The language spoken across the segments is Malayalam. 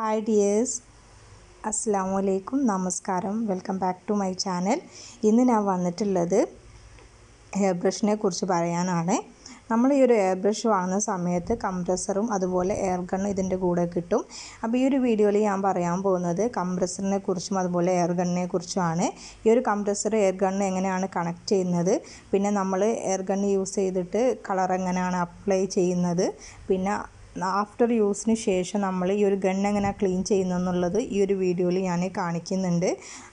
ഹായ് ഡിയേഴ്സ് അസ്സാം വലൈക്കും നമസ്കാരം welcome back to my channel ഇന്ന് ഞാൻ വന്നിട്ടുള്ളത് ഹെയർ ബ്രഷിനെ കുറിച്ച് പറയാനാണ് നമ്മൾ ഈ ഒരു എയർ ബ്രഷ് വാങ്ങുന്ന സമയത്ത് കംപ്രസറും അതുപോലെ എയർ ഗണ്ണും ഇതിൻ്റെ കൂടെ കിട്ടും അപ്പോൾ ഈ ഒരു വീഡിയോയിൽ ഞാൻ പറയാൻ പോകുന്നത് കംപ്രസറിനെ കുറിച്ചും അതുപോലെ എയർ ഗണ്ണിനെ കുറിച്ചുമാണ് ഈ ഒരു കംപ്രസർ എയർ ഗണ്ണ് എങ്ങനെയാണ് കണക്ട് ചെയ്യുന്നത് പിന്നെ നമ്മൾ എയർ ഗണ്ണ് യൂസ് ചെയ്തിട്ട് കളർ എങ്ങനെയാണ് അപ്ലൈ ചെയ്യുന്നത് പിന്നെ ആഫ്റ്റർ യൂസിന് ശേഷം നമ്മൾ ഈ ഒരു ഗൺ എങ്ങനെ ക്ലീൻ ചെയ്യുന്നെന്നുള്ളത് ഈ ഒരു വീഡിയോയിൽ ഞാൻ കാണിക്കുന്നുണ്ട്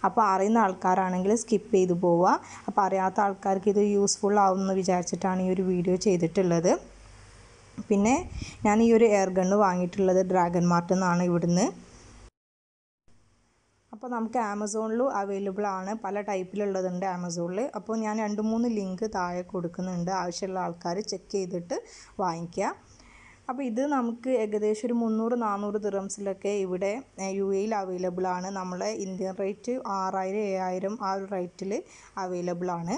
അപ്പോൾ അറിയുന്ന ആൾക്കാരാണെങ്കിൽ സ്കിപ്പ് ചെയ്ത് പോവുക അപ്പോൾ അറിയാത്ത ആൾക്കാർക്ക് ഇത് യൂസ്ഫുൾ ആവുമെന്ന് വിചാരിച്ചിട്ടാണ് ഈ ഒരു വീഡിയോ ചെയ്തിട്ടുള്ളത് പിന്നെ ഞാൻ ഈ ഒരു എയർ ഗണ്ണ് വാങ്ങിയിട്ടുള്ളത് ഡ്രാഗൺ മാർട്ട് എന്നാണ് ഇവിടുന്ന് അപ്പോൾ നമുക്ക് ആമസോണിലും അവൈലബിൾ ആണ് പല ടൈപ്പിലുള്ളതുണ്ട് ആമസോണിൽ അപ്പോൾ ഞാൻ രണ്ട് മൂന്ന് ലിങ്ക് താഴെ കൊടുക്കുന്നുണ്ട് ആവശ്യമുള്ള ആൾക്കാർ ചെക്ക് ചെയ്തിട്ട് വാങ്ങിക്കുക അപ്പോൾ ഇത് നമുക്ക് ഏകദേശം ഒരു മുന്നൂറ് നാനൂറ് ദിറംസിലൊക്കെ ഇവിടെ യു എയിൽ അവൈലബിൾ ആണ് നമ്മളെ ഇന്ത്യൻ റേറ്റ് ആറായിരം ഏഴായിരം ആ ഒരു റേറ്റിൽ അവൈലബിൾ ആണ്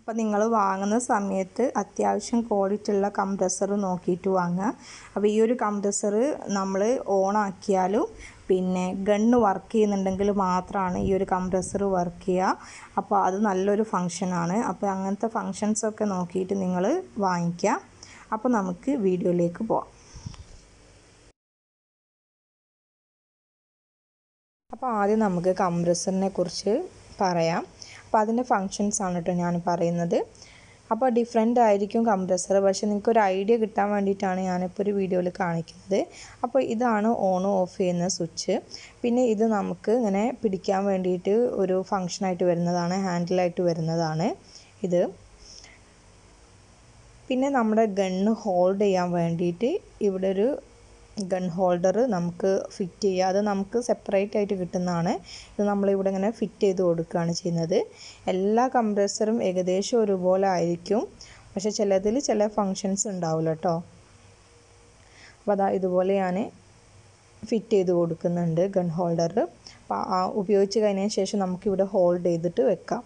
അപ്പോൾ നിങ്ങൾ വാങ്ങുന്ന സമയത്ത് അത്യാവശ്യം ക്വാളിറ്റി ഉള്ള കംപ്രസർ നോക്കിയിട്ട് വാങ്ങുക അപ്പോൾ ഈ ഒരു കംപ്രസർ നമ്മൾ ഓണാക്കിയാലും പിന്നെ ഗണ്ണ് വർക്ക് ചെയ്യുന്നുണ്ടെങ്കിൽ മാത്രമാണ് ഈ ഒരു കംപ്രസർ വർക്ക് ചെയ്യുക അപ്പോൾ അത് നല്ലൊരു ഫങ്ഷനാണ് അപ്പോൾ അങ്ങനത്തെ ഫങ്ഷൻസൊക്കെ നോക്കിയിട്ട് നിങ്ങൾ വാങ്ങിക്കുക അപ്പോൾ നമുക്ക് വീഡിയോയിലേക്ക് പോവാം അപ്പോൾ ആദ്യം നമുക്ക് കംപ്രസറിനെ കുറിച്ച് പറയാം അപ്പോൾ അതിൻ്റെ ഫങ്ഷൻസ് ആണ് കേട്ടോ ഞാൻ പറയുന്നത് അപ്പോൾ ഡിഫറെൻ്റ് ആയിരിക്കും കംപ്രസർ പക്ഷേ നിങ്ങൾക്ക് ഒരു ഐഡിയ കിട്ടാൻ വേണ്ടിയിട്ടാണ് ഞാനിപ്പോൾ ഒരു വീഡിയോയിൽ കാണിക്കുന്നത് അപ്പോൾ ഇതാണ് ഓൺ ഓഫ് ചെയ്യുന്ന സ്വിച്ച് പിന്നെ ഇത് നമുക്ക് ഇങ്ങനെ പിടിക്കാൻ വേണ്ടിയിട്ട് ഒരു ഫങ്ഷനായിട്ട് വരുന്നതാണ് ഹാൻഡിലായിട്ട് വരുന്നതാണ് ഇത് പിന്നെ നമ്മുടെ ഗണ്ണ് ഹോൾഡ് ചെയ്യാൻ വേണ്ടിയിട്ട് ഇവിടെ ഒരു ഗൺ ഹോൾഡർ നമുക്ക് ഫിറ്റ് ചെയ്യുക അത് നമുക്ക് സെപ്പറേറ്റ് ആയിട്ട് കിട്ടുന്നതാണ് ഇത് നമ്മളിവിടെ ഇങ്ങനെ ഫിറ്റ് ചെയ്ത് കൊടുക്കുകയാണ് ചെയ്യുന്നത് എല്ലാ കംപ്രസറും ഏകദേശം ഒരുപോലെ ആയിരിക്കും പക്ഷെ ചിലതിൽ ചില ഫങ്ഷൻസ് ഉണ്ടാവില്ല കേട്ടോ അപ്പോൾ അതാ ഇതുപോലെ ഞാൻ ഫിറ്റ് ചെയ്ത് കൊടുക്കുന്നുണ്ട് ഗൺ ഹോൾഡർ ഉപയോഗിച്ച് കഴിഞ്ഞതിന് ശേഷം നമുക്കിവിടെ ഹോൾഡ് ചെയ്തിട്ട് വെക്കാം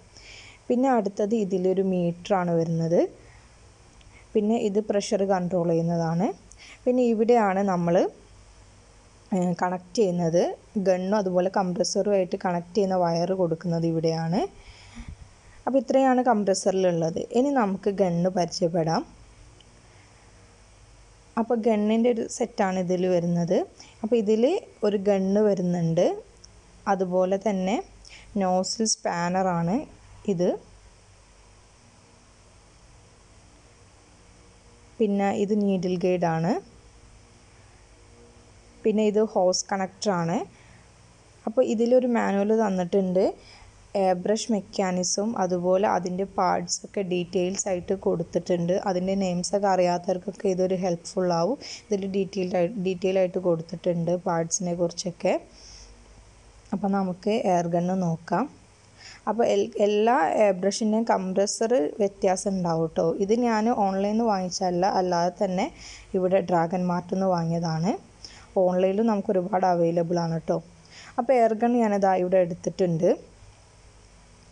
പിന്നെ അടുത്തത് ഇതിലൊരു മീറ്ററാണ് വരുന്നത് പിന്നെ ഇത് പ്രഷർ കൺട്രോൾ ചെയ്യുന്നതാണ് പിന്നെ ഇവിടെയാണ് നമ്മൾ കണക്ട് ചെയ്യുന്നത് ഗണ്ണും അതുപോലെ കംപ്രസറുമായിട്ട് കണക്ട് ചെയ്യുന്ന വയർ കൊടുക്കുന്നത് ഇവിടെയാണ് അപ്പോൾ ഇത്രയാണ് കംപ്രസറിലുള്ളത് ഇനി നമുക്ക് ഗണ്ണ് പരിചയപ്പെടാം അപ്പോൾ ഗണ്ണിൻ്റെ ഒരു സെറ്റാണ് ഇതിൽ വരുന്നത് അപ്പോൾ ഇതിൽ ഒരു ഗണ്ണ് വരുന്നുണ്ട് അതുപോലെ തന്നെ നോസിൽ സ്പാനറാണ് ഇത് പിന്നെ ഇത് നീഡിൽ ആണ് പിന്നെ ഇത് ഹോസ് കണക്ടറാണ് അപ്പോൾ ഇതിലൊരു മാനുവൽ തന്നിട്ടുണ്ട് എയർ ബ്രഷ് മെക്കാനിസം അതുപോലെ അതിൻ്റെ പാർട്സ് ഒക്കെ ഡീറ്റെയിൽസ് ആയിട്ട് കൊടുത്തിട്ടുണ്ട് അതിൻ്റെ നെയിംസ് ഒക്കെ അറിയാത്തവർക്കൊക്കെ ഇതൊരു ഹെൽപ്ഫുൾ ആവും ഇതിൽ ഡീറ്റെയിൽ ഡീറ്റെയിൽ ആയിട്ട് കൊടുത്തിട്ടുണ്ട് പാർട്സിനെ കുറിച്ചൊക്കെ അപ്പോൾ നമുക്ക് എയർ ഗണ്ണ് നോക്കാം അപ്പോൾ എല്ലാ ബ്രഷിൻ്റെയും കംപ്രസർ വ്യത്യാസം ഉണ്ടാവും കേട്ടോ ഇത് ഞാൻ ഓൺലൈനിൽ നിന്ന് വാങ്ങിച്ചല്ല അല്ലാതെ തന്നെ ഇവിടെ ഡ്രാഗൺ മാർട്ടിൽ നിന്ന് വാങ്ങിയതാണ് ഓൺലൈനിൽ നമുക്ക് ഒരുപാട് അവൈലബിൾ ആണ് കേട്ടോ അപ്പോൾ എയർ ഗൺ ഞാനിതാ ഇവിടെ എടുത്തിട്ടുണ്ട്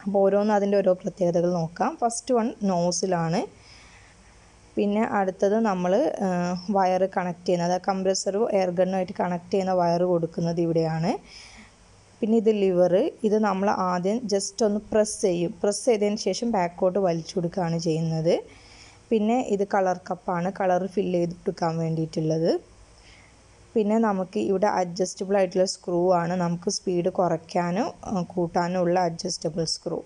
അപ്പോൾ ഓരോന്ന് അതിൻ്റെ ഓരോ പ്രത്യേകതകൾ നോക്കാം ഫസ്റ്റ് വൺ നോസിലാണ് പിന്നെ അടുത്തത് നമ്മൾ വയർ കണക്ട് ചെയ്യുന്നത് കംപ്രസറും എയർ ഗണ്ണുമായിട്ട് കണക്ട് ചെയ്യുന്ന വയർ കൊടുക്കുന്നത് ഇവിടെയാണ് പിന്നെ ഇത് ലിവർ ഇത് നമ്മൾ ആദ്യം ജസ്റ്റ് ഒന്ന് പ്രസ് ചെയ്യും പ്രസ് ചെയ്തതിന് ശേഷം ബാക്കോട്ട് വലിച്ചു കൊടുക്കുകയാണ് ചെയ്യുന്നത് പിന്നെ ഇത് കളർ കപ്പാണ് കളർ ഫില്ല് ചെയ്ത് കൊടുക്കാൻ വേണ്ടിയിട്ടുള്ളത് പിന്നെ നമുക്ക് ഇവിടെ അഡ്ജസ്റ്റബിൾ ആയിട്ടുള്ള സ്ക്രൂ ആണ് നമുക്ക് സ്പീഡ് കുറയ്ക്കാനും കൂട്ടാനും ഉള്ള അഡ്ജസ്റ്റബിൾ സ്ക്രൂ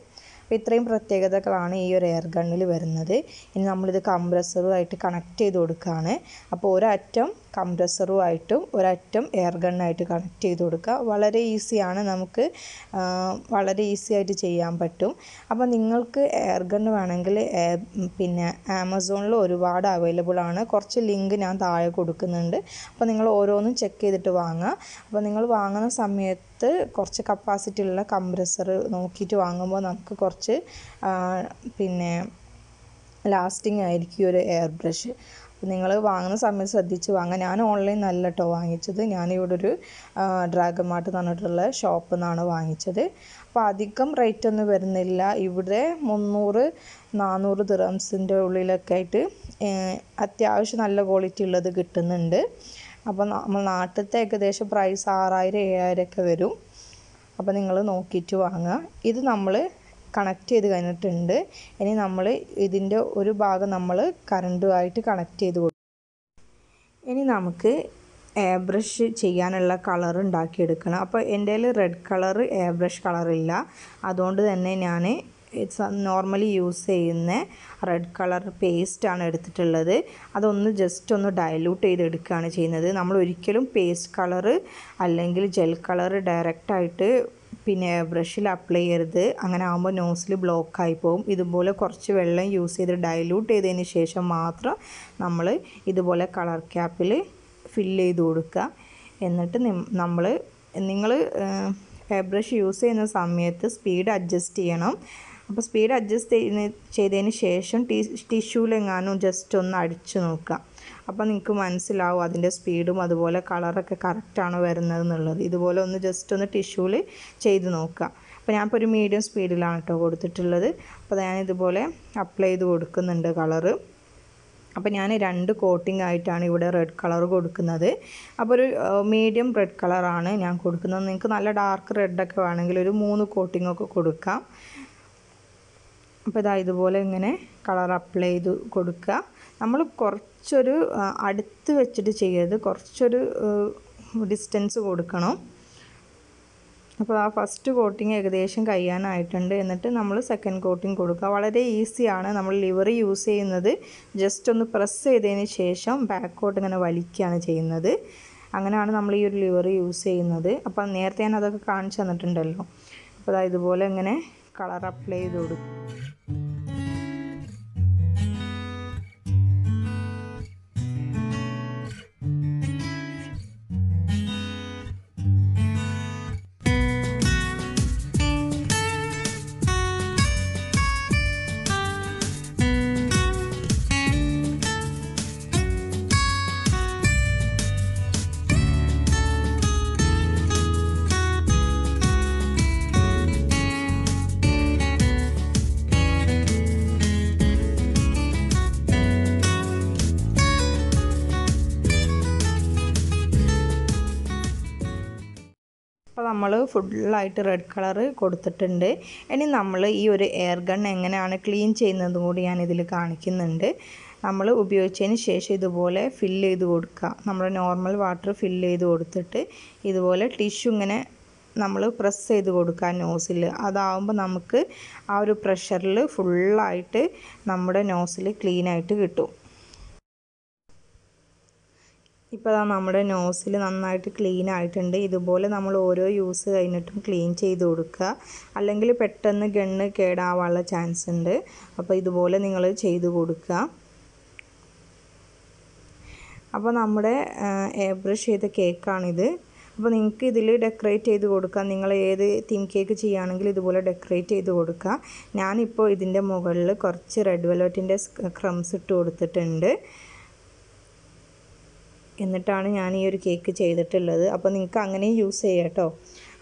അപ്പോൾ ഇത്രയും പ്രത്യേകതകളാണ് ഈ ഒരു എയർ ഗണ്ണിൽ വരുന്നത് ഇനി നമ്മളിത് കംപ്രസറുമായിട്ട് കണക്ട് ചെയ്ത് കൊടുക്കുകയാണ് അപ്പോൾ ഒരറ്റം കംപ്രസറുമായിട്ടും ഒരറ്റം എയർ ഗണ്ണായിട്ട് കണക്ട് ചെയ്ത് കൊടുക്കുക വളരെ ഈസിയാണ് നമുക്ക് വളരെ ഈസി ആയിട്ട് ചെയ്യാൻ പറ്റും അപ്പോൾ നിങ്ങൾക്ക് എയർ ഗണ്ണ് വേണമെങ്കിൽ പിന്നെ ആമസോണിൽ ഒരുപാട് അവൈലബിൾ ആണ് കുറച്ച് ലിങ്ക് ഞാൻ താഴെ കൊടുക്കുന്നുണ്ട് അപ്പോൾ നിങ്ങൾ ഓരോന്നും ചെക്ക് ചെയ്തിട്ട് വാങ്ങുക അപ്പോൾ നിങ്ങൾ വാങ്ങുന്ന സമയത്ത് കുറച്ച് കപ്പാസിറ്റി ഉള്ള കംപ്രസർ നോക്കിയിട്ട് വാങ്ങുമ്പോൾ നമുക്ക് കുറച്ച് പിന്നെ ലാസ്റ്റിംഗ് ആയിരിക്കും ഒരു എയർ ബ്രഷ് നിങ്ങൾ വാങ്ങുന്ന സമയത്ത് ശ്രദ്ധിച്ച് വാങ്ങുക ഞാൻ ഓൺലൈനിൽ നല്ല കേട്ടോ വാങ്ങിച്ചത് ഞാനിവിടെ ഒരു ഡ്രാഗൺ മാർട്ട് എന്ന് പറഞ്ഞിട്ടുള്ള ഷോപ്പിൽ നിന്നാണ് വാങ്ങിച്ചത് അപ്പോൾ അധികം റേറ്റ് ഒന്നും വരുന്നില്ല ഇവിടെ മുന്നൂറ് നാനൂറ് ദിറംസിൻ്റെ ഉള്ളിലൊക്കെ ആയിട്ട് അത്യാവശ്യം നല്ല ക്വാളിറ്റി ഉള്ളത് കിട്ടുന്നുണ്ട് അപ്പോൾ നമ്മൾ നാട്ടിലത്തെ ഏകദേശം പ്രൈസ് ആറായിരം ഏഴായിരം ഒക്കെ വരും അപ്പോൾ നിങ്ങൾ നോക്കിയിട്ട് വാങ്ങുക ഇത് നമ്മൾ കണക്ട് ചെയ്ത് കഴിഞ്ഞിട്ടുണ്ട് ഇനി നമ്മൾ ഇതിൻ്റെ ഒരു ഭാഗം നമ്മൾ കറണ്ടുമായിട്ട് കണക്ട് ചെയ്ത് കൊടുക്കും ഇനി നമുക്ക് എയർ ബ്രഷ് ചെയ്യാനുള്ള കളർ ഉണ്ടാക്കിയെടുക്കണം അപ്പോൾ എൻ്റെ കയ്യിൽ റെഡ് കളർ എയർ ബ്രഷ് കളറില്ല അതുകൊണ്ട് തന്നെ ഞാൻ നോർമലി യൂസ് ചെയ്യുന്ന റെഡ് കളർ പേസ്റ്റാണ് എടുത്തിട്ടുള്ളത് അതൊന്ന് ജസ്റ്റ് ഒന്ന് ഡയലൂട്ട് ചെയ്തെടുക്കുകയാണ് ചെയ്യുന്നത് നമ്മൾ ഒരിക്കലും പേസ്റ്റ് കളറ് അല്ലെങ്കിൽ ജെൽ കളറ് ഡയറക്റ്റായിട്ട് പിന്നെ ബ്രഷിൽ അപ്ലൈ ചെയ്യരുത് അങ്ങനെ ആകുമ്പോൾ നോസിൽ ബ്ലോക്കായി പോകും ഇതുപോലെ കുറച്ച് വെള്ളം യൂസ് ചെയ്ത് ഡൈല്യൂട്ട് ചെയ്തതിന് ശേഷം മാത്രം നമ്മൾ ഇതുപോലെ കളർ ക്യാപ്പിൽ ഫില്ല് ചെയ്ത് കൊടുക്കുക എന്നിട്ട് നമ്മൾ നിങ്ങൾ ബ്രഷ് യൂസ് ചെയ്യുന്ന സമയത്ത് സ്പീഡ് അഡ്ജസ്റ്റ് ചെയ്യണം അപ്പോൾ സ്പീഡ് അഡ്ജസ്റ്റ് ചെയ്യുന്ന ചെയ്തതിന് ശേഷം ടി ടിഷ്യൂലെങ്ങാനും ജസ്റ്റ് ഒന്ന് അടിച്ചു നോക്കുക അപ്പോൾ നിങ്ങൾക്ക് മനസ്സിലാവും അതിൻ്റെ സ്പീഡും അതുപോലെ കളറൊക്കെ കറക്റ്റാണോ വരുന്നത് എന്നുള്ളത് ഇതുപോലെ ഒന്ന് ജസ്റ്റ് ഒന്ന് ടിഷ്യൂല് ചെയ്ത് നോക്കുക അപ്പോൾ ഞാൻ ഇപ്പോൾ ഒരു മീഡിയം സ്പീഡിലാണ് കേട്ടോ കൊടുത്തിട്ടുള്ളത് അപ്പോൾ ഞാൻ ഇതുപോലെ അപ്ലൈ ചെയ്ത് കൊടുക്കുന്നുണ്ട് കളറ് അപ്പോൾ ഞാൻ രണ്ട് കോട്ടിംഗ് ആയിട്ടാണ് ഇവിടെ റെഡ് കളർ കൊടുക്കുന്നത് അപ്പോൾ ഒരു മീഡിയം റെഡ് കളറാണ് ഞാൻ കൊടുക്കുന്നത് നിങ്ങൾക്ക് നല്ല ഡാർക്ക് റെഡൊക്കെ വേണമെങ്കിൽ ഒരു മൂന്ന് കോട്ടിംഗ് ഒക്കെ കൊടുക്കാം അപ്പോൾ ഇതാ ഇതുപോലെ ഇങ്ങനെ കളർ അപ്ലൈ ചെയ്ത് കൊടുക്കുക നമ്മൾ കുറച്ചൊരു അടുത്ത് വെച്ചിട്ട് ചെയ്യരുത് കുറച്ചൊരു ഡിസ്റ്റൻസ് കൊടുക്കണം അപ്പോൾ ആ ഫസ്റ്റ് കോട്ടിങ് ഏകദേശം കഴിയാനായിട്ടുണ്ട് എന്നിട്ട് നമ്മൾ സെക്കൻഡ് കോട്ടിങ് കൊടുക്കുക വളരെ ഈസിയാണ് നമ്മൾ ലിവർ യൂസ് ചെയ്യുന്നത് ജസ്റ്റ് ഒന്ന് പ്രസ് ചെയ്തതിന് ശേഷം ബാക്ക് കോട്ട് ഇങ്ങനെ വലിക്കുകയാണ് ചെയ്യുന്നത് അങ്ങനെയാണ് നമ്മൾ ഈ ഒരു ലിവർ യൂസ് ചെയ്യുന്നത് അപ്പോൾ നേരത്തെ ഞാൻ അതൊക്കെ കാണിച്ചു തന്നിട്ടുണ്ടല്ലോ അപ്പോൾ ഇതുപോലെ ഇങ്ങനെ കളർ അപ്ലൈ ചെയ്ത് കൊടുക്കും നമ്മൾ ഫുള്ളായിട്ട് റെഡ് കളർ കൊടുത്തിട്ടുണ്ട് ഇനി നമ്മൾ ഈ ഒരു എയർ ഗൺ എങ്ങനെയാണ് ക്ലീൻ ചെയ്യുന്നതും കൂടി ഞാനിതിൽ കാണിക്കുന്നുണ്ട് നമ്മൾ ഉപയോഗിച്ചതിന് ശേഷം ഇതുപോലെ ഫില്ല് ചെയ്ത് കൊടുക്കുക നമ്മൾ നോർമൽ വാട്ടർ ഫില്ല് ചെയ്ത് കൊടുത്തിട്ട് ഇതുപോലെ ടിഷ്യൂ ഇങ്ങനെ നമ്മൾ പ്രസ് ചെയ്ത് കൊടുക്കുക നോസിൽ അതാവുമ്പോൾ നമുക്ക് ആ ഒരു പ്രഷറിൽ ഫുള്ളായിട്ട് നമ്മുടെ നോസിൽ ക്ലീനായിട്ട് കിട്ടും ഇപ്പോൾ അതാ നമ്മുടെ നോസിൽ നന്നായിട്ട് ക്ലീൻ ആയിട്ടുണ്ട് ഇതുപോലെ നമ്മൾ ഓരോ യൂസ് കഴിഞ്ഞിട്ടും ക്ലീൻ ചെയ്ത് കൊടുക്കുക അല്ലെങ്കിൽ പെട്ടെന്ന് ഗണ്ണ് കേടാവാനുള്ള ചാൻസ് ഉണ്ട് അപ്പോൾ ഇതുപോലെ നിങ്ങൾ ചെയ്ത് കൊടുക്കുക അപ്പോൾ നമ്മുടെ എയർ ബ്രഷ് ചെയ്ത കേക്കാണിത് അപ്പോൾ നിങ്ങൾക്ക് ഇതിൽ ഡെക്കറേറ്റ് ചെയ്ത് കൊടുക്കാം നിങ്ങൾ ഏത് തീം കേക്ക് ചെയ്യുകയാണെങ്കിൽ ഇതുപോലെ ഡെക്കറേറ്റ് ചെയ്ത് കൊടുക്കുക ഞാനിപ്പോൾ ഇതിൻ്റെ മുകളിൽ കുറച്ച് റെഡ് വെലോറ്റിൻ്റെ ക്രംസ് ഇട്ട് കൊടുത്തിട്ടുണ്ട് എന്നിട്ടാണ് ഞാൻ ഈ ഒരു കേക്ക് ചെയ്തിട്ടുള്ളത് അപ്പോൾ നിങ്ങൾക്ക് അങ്ങനെയും യൂസ് ചെയ്യാം കേട്ടോ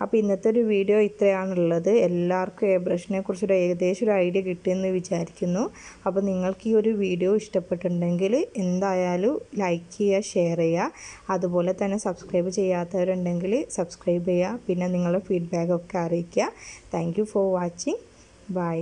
അപ്പോൾ ഇന്നത്തെ ഒരു വീഡിയോ ഇത്രയാണുള്ളത് എല്ലാവർക്കും എ ബ്രഷിനെ കുറിച്ചൊരു ഏകദേശം ഒരു ഐഡിയ കിട്ടിയെന്ന് വിചാരിക്കുന്നു അപ്പോൾ നിങ്ങൾക്ക് ഈ ഒരു വീഡിയോ ഇഷ്ടപ്പെട്ടിട്ടുണ്ടെങ്കിൽ എന്തായാലും ലൈക്ക് ചെയ്യുക ഷെയർ ചെയ്യുക അതുപോലെ തന്നെ സബ്സ്ക്രൈബ് ചെയ്യാത്തവരുണ്ടെങ്കിൽ സബ്സ്ക്രൈബ് ചെയ്യുക പിന്നെ നിങ്ങളുടെ ഫീഡ്ബാക്കൊക്കെ അറിയിക്കുക താങ്ക് ഫോർ വാച്ചിങ് ബൈ